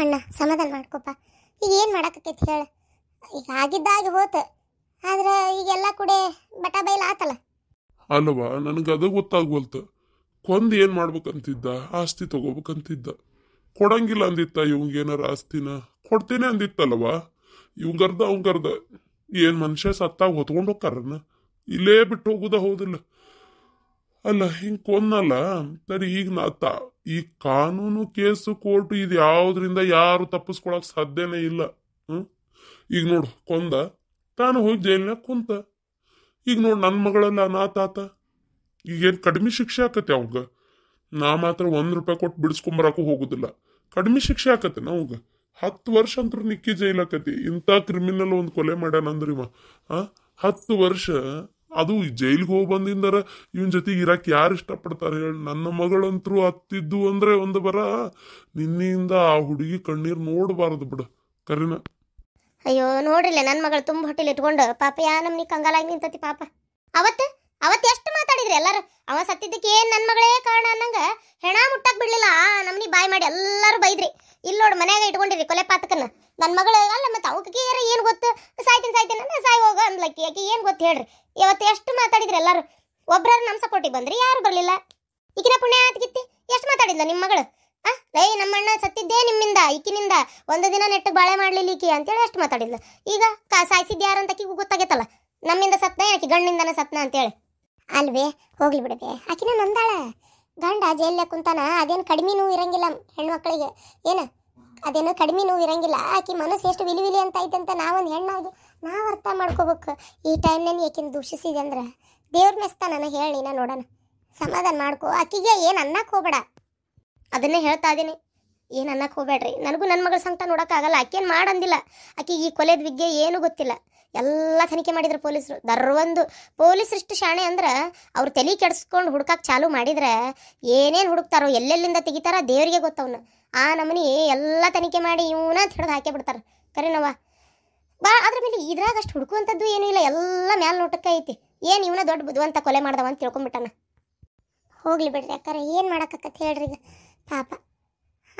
ಅಣ್ಣ ಸಮಾಧಾನ ಮಾಡ್ಕೊಪ್ಪ ಈಗ ಏನು ಮಾಡಾಕತ್ತೈತಿ ಹೇಳ ಈಗ ಆಗಿದ್ದಾಗಿ ಹೋತ ಆದ್ರೆ ಈಗೆಲ್ಲ ಕೂಡ ಬಟ ಬೈಲ್ ಆತಲ್ಲ ಅಲ್ವಾ ನನಗದು ಕೊಂದ ಕೊಂದ್ ಏನ್ ಮಾಡ್ಬೇಕಂತಿದ್ದ ಆಸ್ತಿ ತಗೋಬೇಕಂತಿದ್ದ ಕೊಡಂಗಿಲ್ಲ ಅಂದಿತ್ತ ಏನಾರ ಆಸ್ತಿನ ಕೊಡ್ತೀನಿ ಅಂದಿತ್ತಲ್ವ ಇವಂಗರ್ದ ಅವಂಗರ್ದ ಏನು ಮನುಷ್ಯ ಸತ್ತಾಗ ಹೊತ್ಕೊಂಡು ಹೋಗ್ತಾರನ್ನ ಇಲ್ಲೇ ಬಿಟ್ಟು ಹೋಗುದ ಹೌದಿಲ್ಲ ಅಲ್ಲ ಹಿಂಗ್ ಕೊನ್ನಲ್ಲ ಸರಿ ಈಗ ನಾ ಈ ಕಾನೂನು ಕೇಸು ಕೋರ್ಟ್ ಇದು ಯಾವ್ದ್ರಿಂದ ಯಾರು ತಪ್ಪಿಸ್ಕೊಳಕ್ ಸಾಧ್ಯನೇ ಇಲ್ಲ ಹ್ಮ್ ಈಗ ನೋಡು ಕೊಂದ ತಾನು ಹೋಗಿ ಜೈಲ್ನಾಗ ಕುಂತ ಈಗ ನೋಡು ನನ್ನ ಮಗಳೆಲ್ಲ ಈಗ ಏನ್ ಕಡಿಮೆ ಶಿಕ್ಷೆ ಆಕತಿ ಅವಾಗ ನಾ ಮಾತ್ರ ಒಂದ್ ರೂಪಾಯಿ ಕೊಟ್ಟು ಬಿಡಿಸ್ಕೊಂಬರಾಕು ಹೋಗುದಿಲ್ಲ ಕಡಿಮೆ ಶಿಕ್ಷೆ ಆಕತಿ ನವಂಗ ಹತ್ತು ವರ್ಷ ಅಂತೂ ನಿಕ್ಕಿ ಆಕತಿ ಇಂಥ ಕ್ರಿಮಿನಲ್ ಒಂದು ಕೊಲೆ ಮಾಡ್ಯಾನಂದ್ರಿವ ಆ ಹತ್ತು ವರ್ಷ ಅದು ಜೈಲಿಗೆ ಹೋಗಿ ಬಂದಿಂದರ ಇವನ್ ಜೊತೆಗೆ ಇರಕ್ಕೆ ಯಾರು ಇಷ್ಟಪಡ್ತಾರೆ ಹೇಳಿ ನನ್ನ ಮಗಳಂತರೂ ಹತ್ತಿದ್ದು ಅಂದ್ರೆ ಒಂದು ಬರ ನಿನ್ನಿಂದ ಆ ಹುಡುಗಿ ಕಣ್ಣೀರು ನೋಡಬಾರದು ಬಿಡು ಕರಿನ ಅಯ್ಯೋ ನೋಡ್ರಿಲ್ಲ ನನ್ನ ಮಗಳು ತುಂಬಾ ಹೊಟ್ಟೆಲಿ ಇಟ್ಕೊಂಡು ಪಾಪ ಯಾ ನಮ್ನಿ ಕಂಗಾಲಾಗಿ ನಿಂತತಿ ಪಾಪ ಅವತ್ತು ಅವತ್ತು ಎಷ್ಟು ಮಾತಾಡಿದ್ರಿ ಎಲ್ಲಾರು ಅವ ಸತ್ತಿದ್ದಕ್ಕೆ ಏನು ನನ್ನ ಮಗಳೇ ಕಾರಣ ಅನ್ನಂಗ ಹೆಣ ಮುಟ್ಟಕ್ಕೆ ಬಿಡ್ಲಿಲ್ಲ ನಮ್ನಿ ಬಾಯ್ ಮಾಡಿ ಎಲ್ಲರೂ ಬೈದ್ರಿ ಇಲ್ಲಿ ನೋಡಿ ಮನ್ಯಾಗ ಇಟ್ಕೊಂಡಿರಿ ಕೊಲೆ ಪಾತಕನ್ನ ನನ್ನ ಮಗಳ ಅಲ್ಲ ಮತ್ತೆ ಅವಕ್ಕೆ ಏನು ಗೊತ್ತು ಸಾಯ್ತೀನಿ ಸಾಯ್ತೀನಿ ಅಂದ್ರೆ ಸಾಯ್ ಬಂದ್ಲಕ್ಕಿ ಆಕೆ ಏನು ಗೊತ್ತು ಹೇಳ್ರಿ ಇವತ್ತು ಎಷ್ಟು ಮಾತಾಡಿದ್ರಿ ಎಲ್ಲಾರು ಒಬ್ಬರಾರು ನಮ್ಮ ಸಪೋರ್ಟಿಗೆ ಬಂದ್ರಿ ಯಾರು ಬರಲಿಲ್ಲ ಈಗಿನ ಪುಣ್ಯ ಆತ್ಗಿತ್ತಿ ಎಷ್ಟು ಮಾತಾಡಿದ್ಲ ನಿಮ್ಮ ಮಗಳು ಆ ಲೈ ನಮ್ಮ ಅಣ್ಣ ಸತ್ತಿದ್ದೇ ನಿಮ್ಮಿಂದ ಈಕಿನಿಂದ ಒಂದು ದಿನ ನೆಟ್ಟು ಬಾಳೆ ಮಾಡ್ಲಿಲ್ಲ ಈಕಿ ಅಂತೇಳಿ ಎಷ್ಟು ಮಾತಾಡಿದ್ಲ ಈಗ ಕಾ ಸಾಯಿಸಿದ್ದು ಅಂತ ಆಕಿಗೂ ಗೊತ್ತಾಗೈತಲ್ಲ ನಮ್ಮಿಂದ ಸತ್ನ ಆಕಿ ಗಂಡಿಂದನೇ ಸತ್ನ ಅಂತೇಳಿ ಅಲ್ವೇ ಹೋಗ್ಲಿ ಬಿಡದೆ ಆಕಿನ ನಂದಾಳ ಗಂಡ ಜೈಲ್ನಾಗ ಕುಂತಾನ ಅದೇನು ಕಡಿಮೆ ನೋವು ಇರಂಗಿಲ್ಲ ಹೆಣ್ಮಕ್ಳಿಗೆ ಏನ ಅದೇನು ಕಡಿಮೆ ನೋವು ಇರಂಗಿಲ್ಲ ಆಕಿ ಮನಸ್ಸು ಎಷ್ಟು ವಿಲಿ ವಿಲಿ ಅಂತ ಅಂತ ನಾವೊಂದು ಹೆಣ್ಣಾಗಿ ನಾವು ಅರ್ಥ ಮಾಡ್ಕೋಬೇಕು ಈ ಟೈಮ್ನಲ್ಲಿ ಯಾಕಿನ ದೂಷಿಸಿದೆ ಅಂದ್ರೆ ದೇವ್ರ ಮೆಸ್ತ ನನಗೆ ಹೇಳಿ ನಾನು ನೋಡೋಣ ಸಮಾಧಾನ ಮಾಡ್ಕೋ ಆಕಿಗೆ ಏನು ಅನ್ನಕ್ಕೆ ಹೋಗಬೇಡ ಅದನ್ನೇ ಹೇಳ್ತಾ ಇದ್ದೀನಿ ಏನು ಅನ್ನಕ್ಕೆ ಹೋಗ್ಬೇಡ್ರಿ ನನಗೂ ನನ್ನ ಮಗಳ ಸಂಕಟ ನೋಡೋಕ್ಕಾಗಲ್ಲ ಆಕೇನು ಮಾಡಂದಿಲ್ಲ ಆಕಿಗೆ ಈ ಕೊಲೆದ ಬಗ್ಗೆ ಏನೂ ಗೊತ್ತಿಲ್ಲ ಎಲ್ಲ ತನಿಖೆ ಮಾಡಿದ್ರು ಪೊಲೀಸರು ದರ್ವೊಂದು ಪೊಲೀಸ್ರಿಷ್ಟು ಶಾಣೆ ಅಂದ್ರೆ ಅವ್ರು ತಲೆ ಕೆಡಿಸ್ಕೊಂಡು ಹುಡುಕಕ್ಕೆ ಚಾಲು ಮಾಡಿದ್ರೆ ಏನೇನು ಹುಡುಕ್ತಾರೋ ಎಲ್ಲೆಲ್ಲಿಂದ ತೆಗಿತಾರ ದೇವರಿಗೆ ಗೊತ್ತವನು ಆ ನಮನಿ ಎಲ್ಲ ತನಿಖೆ ಮಾಡಿ ಇವನ ಅಂತ ಹಿಡಿದು ಹಾಕಿ ಬಿಡ್ತಾರೆ ಕರೆನವ್ವ ಬಾ ಅದ್ರ ಮೇಲೆ ಇದ್ರಾಗ ಅಷ್ಟು ಹುಡುಕುವಂಥದ್ದು ಏನೂ ಇಲ್ಲ ಎಲ್ಲ ಮ್ಯಾಲ ನೋಟಕ್ಕೆ ಐತಿ ಏನು ಇವನ ದೊಡ್ಡ ಬುದ್ಧಿವಂತ ಕೊಲೆ ಮಾಡ್ದವ ಅಂತ ತಿಳ್ಕೊಂಬಿಟ್ಟನ ಹೋಗ್ಲಿ ಬಿಡ್ರಿ ಅಕ್ಕಾರ ಏನು ಮಾಡೋಕ್ಕತ್ತ ಹೇಳ್ರಿ ಈಗ ಪಾಪ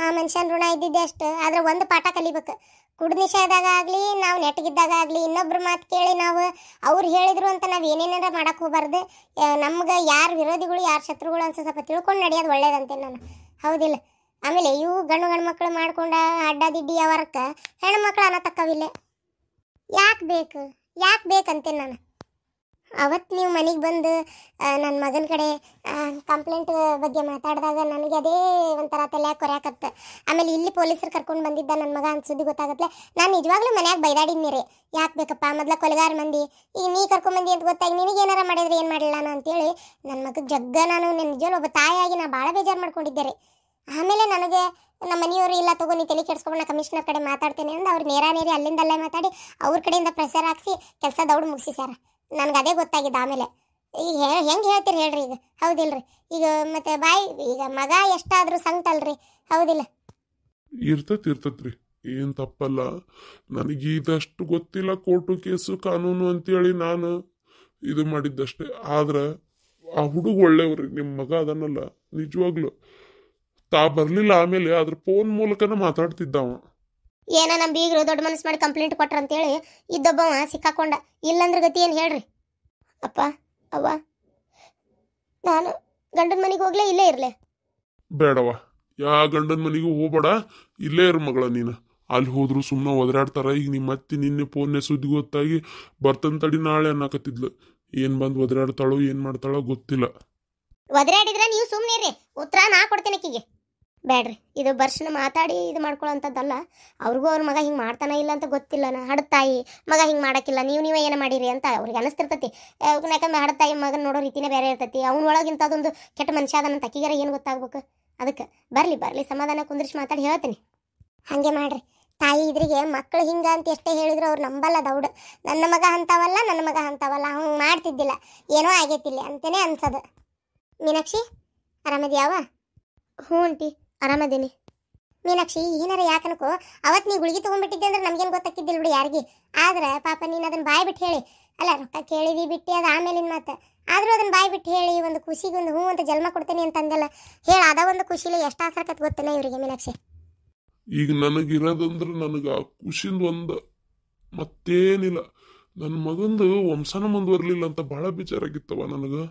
ಆ ಮನುಷ್ಯನ ಋಣ ಇದ್ದಿದ್ದೆ ಅಷ್ಟು ಆದ್ರೆ ಒಂದು ಪಾಠ ಕಲಿಬೇಕು ಕುಡ್ ನಿಷಯದಾಗ ಆಗಲಿ ನಾವು ನೆಟ್ಟಗಿದ್ದಾಗ ಆಗಲಿ ಇನ್ನೊಬ್ರ ಮಾತು ಕೇಳಿ ನಾವು ಅವ್ರು ಹೇಳಿದ್ರು ಅಂತ ನಾವು ಏನೇನಾರ ಮಾಡಕ್ಕೆ ಹೋಗಬಾರ್ದು ನಮ್ಗೆ ಯಾರು ವಿರೋಧಿಗಳು ಯಾರು ಶತ್ರುಗಳು ಅಂತ ಸ್ವಲ್ಪ ತಿಳ್ಕೊಂಡು ನಡೆಯೋದು ಒಳ್ಳೇದಂತೆ ನಾನು ಹೌದಿಲ್ಲ ಆಮೇಲೆ ಇವು ಗಂಡು ಗಂಡು ಮಕ್ಕಳು ಮಾಡ್ಕೊಂಡ ಅಡ್ಡಾದಿಡ್ಡಿ ಅವರಕ್ಕೆ ಹೆಣ್ಣು ಅನ್ನೋ ತಕ್ಕವಿಲ್ಲೇ ಯಾಕೆ ಬೇಕು ಯಾಕೆ ಬೇಕಂತೆ ನಾನು ಅವತ್ತು ನೀವು ಮನೆಗೆ ಬಂದು ನನ್ನ ಮಗನ ಕಡೆ ಕಂಪ್ಲೇಂಟ್ ಬಗ್ಗೆ ಮಾತಾಡಿದಾಗ ನನಗೆ ಅದೇ ಒಂಥರ ತಲೆ ಕೊರ್ಯಾಕತ್ತೆ ಆಮೇಲೆ ಇಲ್ಲಿ ಪೊಲೀಸರು ಕರ್ಕೊಂಡು ಬಂದಿದ್ದ ನನ್ನ ಮಗ ಸುದ್ದಿ ಗೊತ್ತಾಗತ್ತೆ ನಾನು ನಿಜವಾಗ್ಲೂ ಮನ್ಯಾಗ ಬೈದಾಡಿದ್ನಿ ರೀ ಯಾಕೆ ಬೇಕಪ್ಪ ಮೊದಲ ಕೊಲೆಗಾರ ಮಂದಿ ಈಗ ನೀ ಕರ್ಕೊಂಬಂದಿ ಅಂತ ಗೊತ್ತಾಗಿ ನಿನಗೆ ಮಾಡಿದ್ರೆ ಏನು ಮಾಡಿಲ್ಲ ನಾನು ಅಂತೇಳಿ ನನ್ನ ಮಗ ಜಗ್ಗ ನಾನು ನಿಜವಾಗ್ಲೂ ಒಬ್ಬ ತಾಯಿಯಾಗಿ ನಾನು ಭಾಳ ಬೇಜಾರು ಮಾಡ್ಕೊಂಡಿದ್ದೆ ರೀ ಆಮೇಲೆ ನನಗೆ ನಮ್ಮ ಮನೆಯವರು ಇಲ್ಲ ತಗೋ ನೀ ತಲೆ ಕೆಡ್ಸ್ಕೊಂಡು ಕಮಿಷನರ್ ಕಡೆ ಮಾತಾಡ್ತೇನೆ ಅಂದ್ರೆ ಅವ್ರು ನೇರ ನೇರಿ ಅಲ್ಲಿಂದಲ್ಲೇ ಮಾತಾಡಿ ಅವ್ರ ಕಡೆಯಿಂದ ಪ್ರಚಾರ ಹಾಕಿಸಿ ಕೆಲಸ ದೌಡ್ ಮುಗಿಸಿ ಸರ್ ನನಗೆ ಅದೇ ಗೊತ್ತಾಗಿದೆ ಆಮೇಲೆ ಈಗ ಹೆಂಗೆ ಹೇಳ್ತೀರಿ ಹೇಳ್ರಿ ಈಗ ಹೌದಿಲ್ರಿ ಈಗ ಮತ್ತೆ ಬಾಯಿ ಈಗ ಮಗ ಎಷ್ಟಾದರೂ ರೀ ಹೌದಿಲ್ಲ ಇರ್ತತ್ ಇರ್ತತ್ರಿ ಏನ್ ತಪ್ಪಲ್ಲ ನನಗೆ ಇದಷ್ಟು ಗೊತ್ತಿಲ್ಲ ಕೋರ್ಟು ಕೇಸು ಕಾನೂನು ಅಂತೇಳಿ ನಾನು ಇದು ಮಾಡಿದ್ದಷ್ಟೇ ಆದ್ರೆ ಆ ಹುಡುಗ ಒಳ್ಳೆಯವ್ರಿ ನಿಮ್ಮ ಮಗ ಅದನ್ನಲ್ಲ ನಿಜವಾಗ್ಲು ತಾ ಬರ್ಲಿಲ್ಲ ಆಮೇಲೆ ಅದ್ರ ಫೋನ್ ಮೂಲಕನ ಮಾತಾಡ್ತಿದ್ದ ಅವ ಏನ ನಮ್ ಬೀಗರು ದೊಡ್ಡ ಮನಸ್ಸು ಮಾಡಿ ಕಂಪ್ಲೇಂಟ್ ಕೊಟ್ರ ಅಂತೇಳಿ ಇದ್ದೊಬ್ಬವ ಸಿಕ್ಕಾಕೊಂಡ ಇಲ್ಲಂದ್ರ ಗತಿ ಏನು ಹೇಳ್ರಿ ಅಪ್ಪ ಅವ್ವ ನಾನು ಗಂಡನ ಮನೆಗೆ ಹೋಗ್ಲೇ ಇಲ್ಲೇ ಇರ್ಲೆ ಬೇಡವ ಯಾ ಗಂಡನ ಮನೆಗೂ ಹೋಗ್ಬೇಡ ಇಲ್ಲೇ ಇರು ಮಗಳ ನೀನು ಅಲ್ಲಿ ಹೋದ್ರು ಸುಮ್ಮನೆ ಒದರಾಡ್ತಾರ ಈಗ ನಿಮ್ಮ ಮತ್ತೆ ನಿನ್ನೆ ಫೋನ್ ಸುದ್ದಿ ಗೊತ್ತಾಗಿ ತಡಿ ನಾಳೆ ಅನ್ನಕತ್ತಿದ್ಲು ಏನ್ ಬಂದು ಒದರಾಡ್ತಾಳೋ ಏನ್ ಮಾಡ್ತಾಳೋ ಗೊತ್ತಿಲ್ಲ ಒದರಾಡಿದ್ರೆ ನೀವು ಸುಮ್ಮನೆ ಉತ್ತರ ನಾ ಕೊಡ್ತೀನಿ ಅಕ್ಕಿಗೆ ಬೇಡ್ರಿ ಇದು ಬರ್ಷನ ಮಾತಾಡಿ ಇದು ಮಾಡ್ಕೊಳ್ಳೋಂಥದ್ದಲ್ಲ ಅವ್ರಿಗೂ ಅವ್ರ ಮಗ ಹಿಂಗೆ ಮಾಡ್ತಾನೆ ಇಲ್ಲ ಅಂತ ಗೊತ್ತಿಲ್ಲ ನಾ ತಾಯಿ ಮಗ ಹಿಂಗೆ ಮಾಡೋಕ್ಕಿಲ್ಲ ನೀವು ನೀವೇ ಏನು ಮಾಡಿರಿ ಅಂತ ಅವ್ರಿಗೆ ಅನಿಸ್ತಿರ್ತೈತಿ ಯಾಕಂದ್ರೆ ತಾಯಿ ಮಗನ ನೋಡೋ ರೀತಿನೇ ಬೇರೆ ಇರ್ತೈತಿ ಅವ್ನ ಇಂಥದ್ದೊಂದು ಕೆಟ್ಟ ಮನುಷ್ಯ ಅದನ್ನು ತಕ್ಕಿಗಾರ ಏನು ಗೊತ್ತಾಗ್ಬೇಕು ಅದಕ್ಕೆ ಬರಲಿ ಬರಲಿ ಸಮಾಧಾನ ಕುಂದ್ರಿಸಿ ಮಾತಾಡಿ ಹೇಳ್ತೀನಿ ಹಾಗೆ ಮಾಡ್ರಿ ತಾಯಿ ಇದ್ರಿಗೆ ಮಕ್ಕಳು ಹಿಂಗೆ ಅಂತ ಎಷ್ಟೇ ಹೇಳಿದ್ರು ಅವ್ರು ನಂಬಲ್ಲ ದೌಡ್ ನನ್ನ ಮಗ ಅಂತಾವಲ್ಲ ನನ್ನ ಮಗ ಅಂತಾವಲ್ಲ ಹಂಗೆ ಮಾಡ್ತಿದ್ದಿಲ್ಲ ಏನೋ ಆಗೈತಿಲ್ಲ ಅಂತಲೇ ಅನ್ಸೋದು ಮೀನಾಕ್ಷಿ ಆರಾಮದ್ಯಾವ ಹ್ಞೂ ಅಂಟಿ ಆರಾಮದೇನಿ ಮೀನಾಕ್ಷಿ ಏನಾರ ಯಾಕನಕೋ ಅವತ್ತು ನೀ ಗುಳಿಗೆ ತೊಗೊಂಡ್ಬಿಟ್ಟಿದ್ದೆ ಅಂದ್ರೆ ನಮ್ಗೇನು ಗೊತ್ತಾಗ್ತಿದ್ದಿಲ್ಲ ಬಿಡಿ ಯಾರಿಗೆ ಆದ್ರೆ ಪಾಪ ನೀನು ಅದನ್ನು ಬಾಯಿ ಬಿಟ್ಟು ಹೇಳಿ ಅಲ್ಲ ರೊಕ್ಕ ಕೇಳಿದಿ ಬಿಟ್ಟು ಅದು ಆಮೇಲೆ ಆಮೇಲಿನ ಮಾತು ಆದರೂ ಅದನ್ನು ಬಾಯಿ ಬಿಟ್ಟು ಹೇಳಿ ಒಂದು ಖುಷಿಗೆ ಒಂದು ಹ್ಞೂ ಅಂತ ಜನ್ಮ ಕೊಡ್ತೇನೆ ಅಂತಂದಲ್ಲ ಹೇಳ ಅದ ಒಂದು ಖುಷಿಲಿ ಎಷ್ಟು ಆಸರಕತ್ ಗೊತ್ತೇನೆ ಇವರಿಗೆ ಮೀನಾಕ್ಷಿ ಈಗ ನನಗಿರೋದಂದ್ರೆ ನನಗೆ ಆ ಖುಷಿಂದ ಒಂದು ಮತ್ತೇನಿಲ್ಲ ನನ್ನ ಮಗಂದು ವಂಶನ ಮುಂದುವರಲಿಲ್ಲ ಅಂತ ಭಾಳ ಬೇಜಾರಾಗಿತ್ತವ ನನಗೆ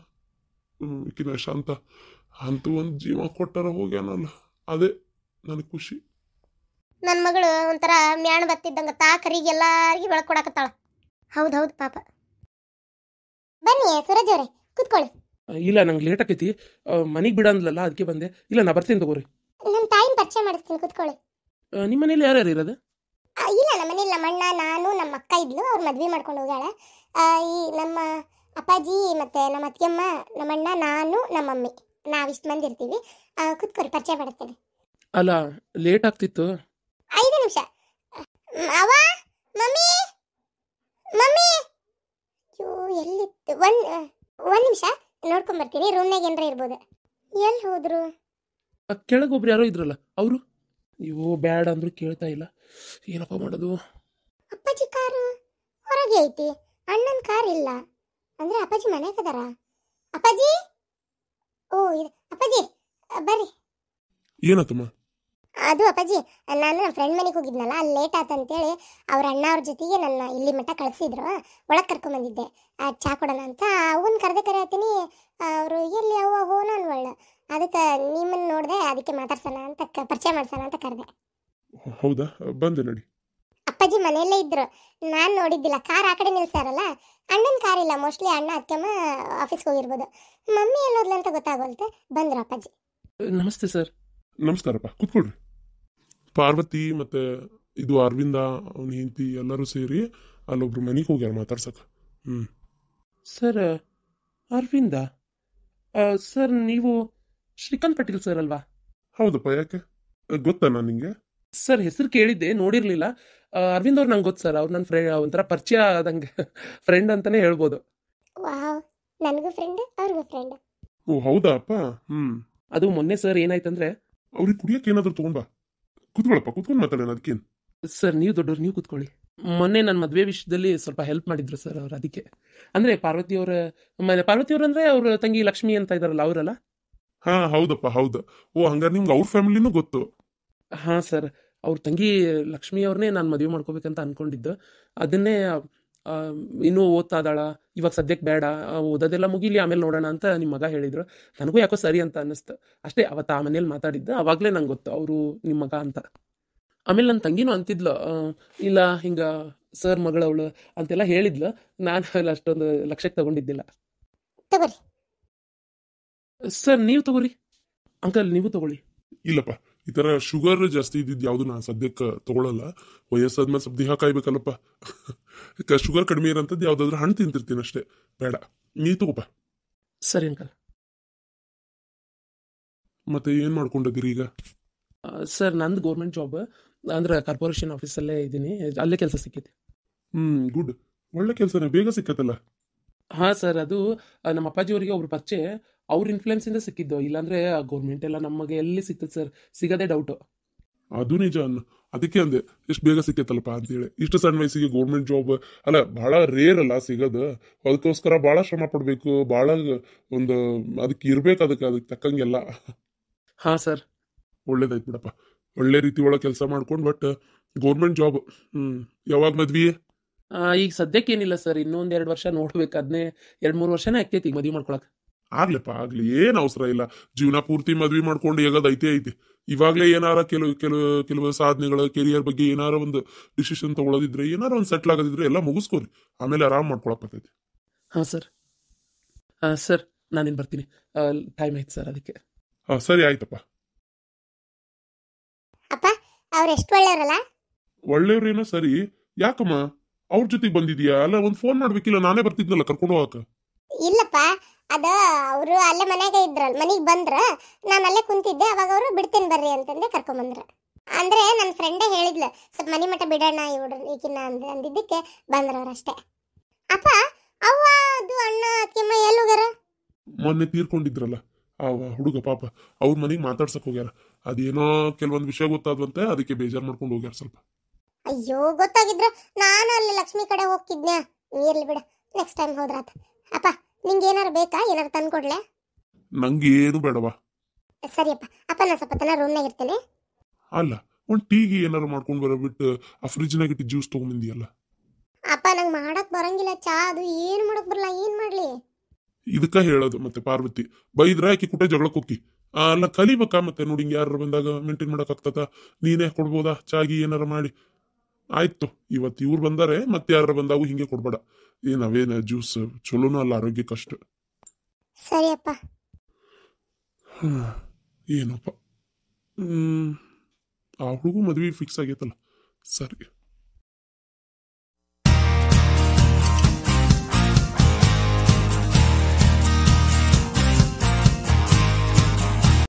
ಈಕಿನ ಅಂತ ಅಂತೂ ಒಂದು ಜೀವ ಕೊಟ್ಟಾರ ಹೋಗ್ಯಾನಲ್ಲ ಅದೇ ನನಗೆ ಖುಷಿ ನನ್ನ ಮಗಳು ಒಂಥರ ಮ್ಯಾಣ ಬತ್ತಿದ್ದಂಗೆ ತಾಕರಿಗೆ ಕರಿಗೆ ಎಲ್ಲಾರಿಗೆ ಬೆಳ್ಕೊಡಕತ್ತಾಳ ಹೌದು ಹೌದು ಪಾಪ ಬನ್ನಿ ಸೂರಜ್ ಅವರೇ ಇಲ್ಲ ನಂಗೆ ಲೇಟ್ ಆಕೈತಿ ಮನೆಗೆ ಬಿಡಂದ್ಲಲ್ಲ ಅದಕ್ಕೆ ಬಂದೆ ಇಲ್ಲ ನಾ ಬರ್ತೀನಿ ತಗೋರಿ ನಮ್ಮ ತಾಯಿನ ಪರಿಚಯ ಮಾಡಿಸ್ತೀನಿ ಕುತ್ಕೊಳ್ಳಿ ನಿಮ್ಮ ಮನೇಲಿ ಯಾರ್ಯಾರು ಇರೋದು ಇಲ್ಲ ನಮ್ಮ ಮನೇಲಿ ನಮ್ಮ ಅಣ್ಣ ನಾನು ನಮ್ಮ ಅಕ್ಕ ಇದ್ಲು ಅವ್ರು ಮದ್ವೆ ಮಾಡ್ಕೊಂಡು ಹೋಗ್ಯಾಳ ಈ ನಮ್ಮ ಅಪ್ಪಾಜಿ ಮತ್ತೆ ನಮ್ಮ ಅತ್ತಿಯಮ್ಮ ನಮ್ಮ ಅಣ್ಣ ನಾನು ನಮ್ಮ ಮಮ್ಮಿ ನಾವಿಷ್ಟು ಮಂದಿ ಇರ್ತೀವಿ ಕುತ್ಕೊರಿ ಪರಿಚಯ ಮಾಡ್ತೇನೆ ಅಲ್ಲ ಲೇಟ್ ಆಗ್ತಿತ್ತು ಐದು ನಿಮಿಷ ಅವ ಮಮ್ಮಿ ಮಮ್ಮಿ ಅಯ್ಯೋ ಎಲ್ಲಿತ್ತು ಒಂದು ಒಂದು ನಿಮಿಷ ನೋಡ್ಕೊಂಡ್ ಬರ್ತೀನಿ ರೂಮ್ನಾಗ ಏನರ ಇರ್ಬೋದು ಎಲ್ಲಿ ಹೋದ್ರು ಕೆಳಗೆ ಒಬ್ರು ಯಾರೋ ಇದ್ರಲ್ಲ ಅವರು ಇವು ಬ್ಯಾಡ ಅಂದ್ರು ಕೇಳ್ತಾ ಇಲ್ಲ ಏನಪ್ಪ ಮಾಡೋದು ಅಪ್ಪಾಜಿ ಕಾರು ಹೊರಗೆ ಐತಿ ಅಣ್ಣನ ಕಾರ್ ಇಲ್ಲ ಅಂದ್ರೆ ಅಪ್ಪಾಜಿ ಮನೆಗೆ ಅದಾರ ಅಪ್ಪಾಜಿ ಓ ಇದು ಅಪ್ಪಾಜಿ ಬರ್ರಿ ಅದು ಅಪ್ಪಾಜಿ ನಾನು ನನ್ನ ಫ್ರೆಂಡ್ ಮನೆಗೆ ಹೋಗಿದ್ನಲ್ಲ ಅಲ್ಲಿ ಲೇಟ್ ಹೇಳಿ ಅವ್ರ ಅಣ್ಣ ಅವ್ರ ಜೊತೆಗೆ ನನ್ನ ಇಲ್ಲಿ ಮಟ್ಟ ಕಳಿಸಿದ್ರು ಒಳಗೆ ಕರ್ಕೊಂಬಂದಿದ್ದೆ ಚಾ ಕೊಡೋಣ ಅಂತ ಅವನ್ ಕರೆದೆ ಕರೆಯತ್ತೀನಿ ಅವರು ಎಲ್ಲಿ ಅವ ಹೋನ ಅನ್ವಳ ಅದಕ್ಕೆ ನಿಮ್ಮನ್ನು ನೋಡಿದೆ ಅದಕ್ಕೆ ಮಾತಾಡ್ಸೋಣ ಅಂತ ಪರಿಚಯ ಮಾಡ್ಸೋಣ ಅಂತ ಕರೆದೆ ಹೌದಾ ಬಂದೆ ನೋಡಿ ಅಪ್ಪಾಜಿ ಮನೆಯಲ್ಲೇ ಇದ್ರು ನಾನು ನೋಡಿದ್ದಿಲ್ಲ ಕಾರ್ ಆ ಕಡೆ ನಿಲ್ಸಾರಲ್ಲ ಅಣ್ಣನ ಕಾರ್ ಇಲ್ಲ ಮೋಸ್ಟ್ಲಿ ಅಣ್ಣ ಅಕ್ಕಮ್ಮ ಆಫೀಸ್ಗೆ ಹೋಗಿರ್ಬೋದು ಮಮ್ಮಿ ಎಲ್ಲೋದ್ಲ ಅಂತ ಗೊತ್ತಾಗೋಲ್ತೆ ಬಂದ್ರು ಅಪ್ಪಾಜಿ ನಮಸ್ತೆ ಸರ್ ನಮಸ್ಕಾರಪ್ಪ ಕೂತ್ಕೊಳ್ರಿ ಪಾರ್ವತಿ ಮತ್ತೆ ಇದು ಅರವಿಂದ ಅವನ ಹೆಂಡತಿ ಎಲ್ಲರೂ ಸೇರಿ ಅಲ್ಲೊಬ್ರು ಮನೆಗೆ ಹೋಗ್ಯಾರ ಮಾತಾಡ್ಸಕ್ಕ ಹ್ಞೂ ಸರ್ ಅರವಿಂದ ಸರ್ ನೀವು ಶ್ರೀಕಾಂತ್ ಪಟೀಲ್ ಸರ್ ಅಲ್ವಾ ಹೌದಪ್ಪ ಯಾಕೆ ಗೊತ್ತಾ ನಾನು ನಿಂಗೆ ಸರ್ ಹೆಸರು ಕೇಳಿದ್ದೆ ನೋಡಿರಲಿಲ್ಲ ಅರವಿಂದ್ ಅವ್ರು ನಂಗೆ ಗೊತ್ತು ಸರ್ ಅವ್ರು ನನ್ನ ಫ್ರೆಂಡ್ ಒಂಥರ ಪರಿಚಯ ಆದಂಗೆ ಫ್ರೆಂಡ್ ಅಂತಾನೆ ಹೇಳ್ಬೋದು ಓ ಹೌದಾ ಅಪ್ಪ ಅದು ಮೊನ್ನೆ ಸರ್ ಏನಾಯ್ತು ಏನಾಯ್ತಂದ್ರೆ ಅವ್ರಿಗೆ ಕುಡಿಯಕ್ಕೆ ಏನಾದರೂ ತಗೊಂಡ್ಬಾ ಕುತ್ಕೊಳಪ್ಪ ಕೂತ್ಕೊಂಡು ಮಾತಾಡೋಣ ಅದಕ್ಕೇನು ಸರ್ ನೀವು ದೊಡ್ಡವ್ರು ನೀವು ಕುತ್ಕೊಳ್ಳಿ ಮೊನ್ನೆ ನನ್ನ ಮದುವೆ ವಿಷಯದಲ್ಲಿ ಸ್ವಲ್ಪ ಹೆಲ್ಪ್ ಮಾಡಿದ್ರು ಸರ್ ಅವ್ರು ಅದಕ್ಕೆ ಅಂದ್ರೆ ಪಾರ್ವತಿ ಅವರ ಪಾರ್ವತಿ ಅವ್ರು ಅಂದ್ರೆ ಅವ್ರ ತಂಗಿ ಲಕ್ಷ್ಮಿ ಅಂತ ಇದ್ದಾರಲ್ಲ ಅವರಲ್ಲ ಹಾ ಹೌದಪ್ಪ ಹೌದು ಓ ಹಂಗಾರೆ ನಿಮ್ಗೆ ಅವ್ರ ಫ್ಯಾಮಿಲಿನೂ ಗೊತ್ತು ಹಾ ಸರ್ ಅವ್ರ ತಂಗಿ ಲಕ್ಷ್ಮಿಯವ್ರನ್ನೇ ಅವ್ರನ್ನೇ ನಾನು ಮದುವೆ ಮಾಡ್ಕೋಬೇಕಂತ ಅನ್ಕೊಂಡಿದ್ದು ಅದನ್ನೇ ಇನ್ನೂ ಓದ್ತಾದಾಳ ಇವಾಗ ಸದ್ಯಕ್ಕೆ ಬೇಡ ಓದೋದೆಲ್ಲ ಮುಗಿಲಿ ಆಮೇಲೆ ನೋಡೋಣ ಅಂತ ನಿಮ್ಮ ಮಗ ಹೇಳಿದ್ರು ನನಗೂ ಯಾಕೋ ಸರಿ ಅಂತ ಅನ್ನಿಸ್ತು ಅಷ್ಟೇ ಅವತ್ತ ಆ ಮನೇಲಿ ಮಾತಾಡಿದ್ದೆ ಅವಾಗಲೇ ನಂಗೆ ಗೊತ್ತು ಅವರು ನಿಮ್ಮ ಮಗ ಅಂತ ಆಮೇಲೆ ನನ್ನ ತಂಗಿನೂ ಅಂತಿದ್ಲು ಇಲ್ಲ ಹಿಂಗ ಸರ್ ಮಗಳವಳು ಅಂತೆಲ್ಲ ಹೇಳಿದ್ಲು ನಾನು ಅಷ್ಟೊಂದು ಲಕ್ಷಕ್ಕೆ ತಗೊಂಡಿದ್ದಿಲ್ಲ ಸರ್ ನೀವು ತಗೋರಿ ಅಂಕಲ್ ನೀವು ತಗೊಳ್ಳಿ ಇಲ್ಲಪ್ಪ ಈ ಥರ ಶುಗರ್ ಜಾಸ್ತಿ ಇದ್ದಿದ್ದು ಯಾವುದು ನಾನು ಸದ್ಯಕ್ಕೆ ತಗೊಳ್ಳಲ್ಲ ವಯಸ್ಸಾದ್ಮೇಲೆ ಸ್ವಲ್ಪ ದೇಹ ಕಾಯ್ಬೇಕಲ್ಲಪ್ಪ ಶುಗರ್ ಕಡಿಮೆ ಇರೋಂಥದ್ದು ಯಾವುದಾದ್ರೂ ಹಣ್ಣು ತಿಂತಿರ್ತೀನಿ ಅಷ್ಟೇ ಬೇಡ ನೀ ತಗೋಪ ಸರಿ ಅಂಕಲ್ ಮತ್ತೆ ಏನು ಮಾಡ್ಕೊಂಡಿದ್ದೀರಿ ಈಗ ಸರ್ ನಂದು ಗೌರ್ಮೆಂಟ್ ಜಾಬ್ ಅಂದ್ರೆ ಕಾರ್ಪೊರೇಷನ್ ಆಫೀಸಲ್ಲೇ ಇದ್ದೀನಿ ಅಲ್ಲೇ ಕೆಲಸ ಸಿಕ್ಕಿದೆ ಹ್ಞೂ ಗುಡ್ ಒಳ್ಳೆ ಕೆಲಸನೇ ಬೇಗ ಸಿಕ್ಕತ್ತಲ್ಲ ಹಾ ಸರ್ ಅದು ನಮ್ಮ ಅಪ್ಪಾಜಿಯವರಿಗೆ ಒಬ್ರು ಪರಿಚಯ ಅವ್ರ ಇಂದ ಸಿಕ್ಕಿದ್ದು ಇಲ್ಲಾಂದ್ರೆ ಗೌರ್ಮೆಂಟ್ ಎಲ್ಲ ನಮಗೆ ಎಲ್ಲಿ ಸಿಗ್ತದೆ ಸರ್ ಸಿಗದೆ ಡೌಟ್ ಅದು ನಿಜ ಅದಕ್ಕೆ ಅಂದೆ ಎಷ್ಟು ಬೇಗ ಸಿಕ್ಕೈತಲ್ಲಪ್ಪ ಅಂತೇಳಿ ಇಷ್ಟು ಸಣ್ಣ ವಯಸ್ಸಿಗೆ ಗೌರ್ಮೆಂಟ್ ಜಾಬ್ ಅಲ್ಲ ಭಾಳ ರೇರ್ ಅಲ್ಲ ಸಿಗೋದು ಅದಕ್ಕೋಸ್ಕರ ಭಾಳ ಶ್ರಮ ಪಡಬೇಕು ಭಾಳ ಒಂದು ಅದಕ್ಕೆ ಇರ್ಬೇಕು ಅದಕ್ಕೆ ಅದಕ್ಕೆ ತಕ್ಕಂಗೆಲ್ಲ ಹಾ ಸರ್ ಒಳ್ಳೇದಾಯ್ತು ಬಿಡಪ್ಪ ಒಳ್ಳೆ ರೀತಿ ಒಳಗೆ ಕೆಲಸ ಮಾಡ್ಕೊಂಡು ಬಟ್ ಗೌರ್ಮೆಂಟ್ ಜಾಬ್ ಹ್ಞೂ ಯಾವಾಗ ಮದ್ವಿ ಈಗ ಸದ್ಯಕ್ಕೆ ಏನಿಲ್ಲ ಸರ್ ಇನ್ನೊಂದ್ ಎರಡು ವರ್ಷ ನೋಡ್ಬೇಕು ಅದನ್ನೇ ಎರಡು ಮೂರು ವರ್ಷನೇ ಆಗ್ತೈತಿ ಈಗ ಮದ್ವೆ ಮಾಡ್ಕೊಳಕ್ ಆಗ್ಲಪ್ಪ ಆಗ್ಲಿ ಏನ್ ಅವಸರ ಇಲ್ಲ ಜೀವನ ಪೂರ್ತಿ ಮದ್ವಿ ಮಾಡ್ಕೊಂಡು ಹೇಗೋದ್ ಐತೆ ಐತಿ ಇವಾಗ್ಲೇ ಏನಾರ ಕೆಲವು ಕೆಲವು ಕೆಲವು ಸಾಧನೆಗಳು ಕೆರಿಯರ್ ಬಗ್ಗೆ ಏನಾರ ಒಂದು ಡಿಸಿಷನ್ ತಗೊಳ್ಳೋದಿದ್ರೆ ಏನಾರ ಒಂದು ಸೆಟ್ಲ್ ಆಗೋದಿದ್ರೆ ಎಲ್ಲ ಮುಗಿಸ್ಕೋರಿ ಆಮೇಲೆ ಆರಾಮ್ ಮಾಡ್ಕೊಳಕ್ ಬರ್ತೈತಿ ಹಾ ಸರ್ ಸರ್ ನಾನೇನು ಬರ್ತೀನಿ ಟೈಮ್ ಆಯ್ತು ಸರ್ ಅದಕ್ಕೆ ಹಾ ಸರಿ ಆಯ್ತಪ್ಪ ಅಪ್ಪ ಅವ್ರು ಎಷ್ಟು ಒಳ್ಳೆಯವರಲ್ಲ ಒಳ್ಳೆಯವ್ರೇನೋ ಸರಿ ಯಾಕಮ್ಮ ಅವ್ರ ಜೊತೆ ಬಂದಿದ್ಯಾ ಅಲ್ಲ ಒಂದ್ ಫೋನ್ ಮಾಡ್ಬೇಕಿಲ್ಲ ನಾನೇ ಬರ್ತಿದ್ನಲ್ಲ ಕರ್ಕೊಂಡು ಹೋಗಕ ಇಲ್ಲಪ್ಪ ಅದ ಅವರು ಅಲ್ಲೇ ಮನೆಗೆ ಇದ್ರ ಮನೆಗೆ ಬಂದ್ರ ನಾನು ಅಲ್ಲೇ ಕುಂತಿದ್ದೆ ಅವಾಗ ಅವರು ಬಿಡ್ತೀನಿ ಬರ್ರಿ ಅಂತಂದೆ ಬಂದ್ರ ಅಂದ್ರೆ ನನ್ನ ಫ್ರೆಂಡೇ ಹೇಳಿದ್ಲು ಸ್ವಲ್ಪ ಮನೆ ಮಠ ಬಿಡೋಣ ಇವ್ರ ಈಕಿನ ಅಂದ್ರೆ ಅಂದಿದ್ದಕ್ಕೆ ಬಂದ್ರವ್ರು ಅಪ್ಪ ಅವ್ವ ಅದು ಅಣ್ಣ ಎಲ್ಲಿ ಹೋಗ್ಯಾರ ಮೊನ್ನೆ ತೀರ್ಕೊಂಡಿದ್ರಲ್ಲ ಆ ಹುಡುಗ ಪಾಪ ಅವ್ರ ಮನೆಗೆ ಮಾತಾಡ್ಸಕ್ ಹೋಗ್ಯಾರ ಅದೇನೋ ಕೆಲವೊಂದು ವಿಷಯ ಗೊತ್ತಾದ್ವಂತೆ ಅದಕ್ಕೆ ಬೇಜಾರು ಮಾಡ್ಕೊಂಡು ಹೋಗ್ಯಾರ ಸ್ವಲ್ಪ ಅಯ್ಯೋ ಗೊತ್ತಾಗಿದ್ರೆ ನಾನು ಅಲ್ಲಿ ಲಕ್ಷ್ಮಿ ಕಡೆ ಹೋಗ್ತಿದ್ನ್ಯಾ ಇರ್ಲಿ ಬಿಡ ನೆಕ್ಸ್ಟ್ ಟೈಮ್ ಹೋದ್ರಾತ ಅಪ್ಪ ನಿಂಗೆ ಏನಾರು ಬೇಕಾ ಏನಾರು ತಂದ್ಕೊಡ್ಲೆ ನಂಗೆ ಏನು ಬೇಡವಾ ಸರಿಯಪ್ಪ ಅಪ್ಪ ನಾನು ಸ್ವಲ್ಪ ತನ ರೂಮ್ನಾಗ ಇರ್ತೇನೆ ಅಲ್ಲ ಒಂದು ಟೀಗೆ ಏನಾರು ಮಾಡ್ಕೊಂಡು ಬಿಟ್ಟು ಆ ಫ್ರಿಜ್ನಾಗ ಇಟ್ಟು ಜ್ಯೂಸ್ ತೊಗೊಂಬಂದಿಯಲ್ಲ ಅಪ್ಪ ನಂಗೆ ಮಾಡಕ್ ಬರಂಗಿಲ್ಲ ಚಾ ಅದು ಏನು ಮಾಡಕ್ ಬರಲ್ಲ ಏನು ಮಾಡ್ಲಿ ಇದಕ್ಕ ಹೇಳೋದು ಮತ್ತೆ ಪಾರ್ವತಿ ಬೈದ್ರ ಆಕಿ ಕುಟ ಜಗಳಕ್ಕೆ ಹೋಗಿ ಅಲ್ಲ ಕಲಿಬೇಕಾ ಮತ್ತೆ ನೋಡಿ ಯಾರು ಬಂದಾಗ ಮೇಂಟೈನ್ ಮಾಡಕ್ ಆಗ್ತದ ನೀನೇ ಕೊಡ್ಬೋದಾ ಚಾಗಿ ಏನಾರ ಮಾಡಿ ಆಯ್ತು ಇವತ್ತು ಇವ್ರು ಬಂದಾರೆ ಮತ್ತೆ ಯಾರು ಬಂದಾಗೂ ಹಿಂಗೆ ಕೊಡ್ಬೇಡ ಏನು ಜ್ಯೂಸ್ ಚಲೋನೂ ಅಲ್ಲ ಆರೋಗ್ಯಕ್ಕಷ್ಟು ಸರಿಯಪ್ಪ ಏನಪ್ಪ ಆ ಹುಡುಗು ಮದ್ವೆ ಫಿಕ್ಸ್ ಆಗೈತಲ್ಲ ಸರಿ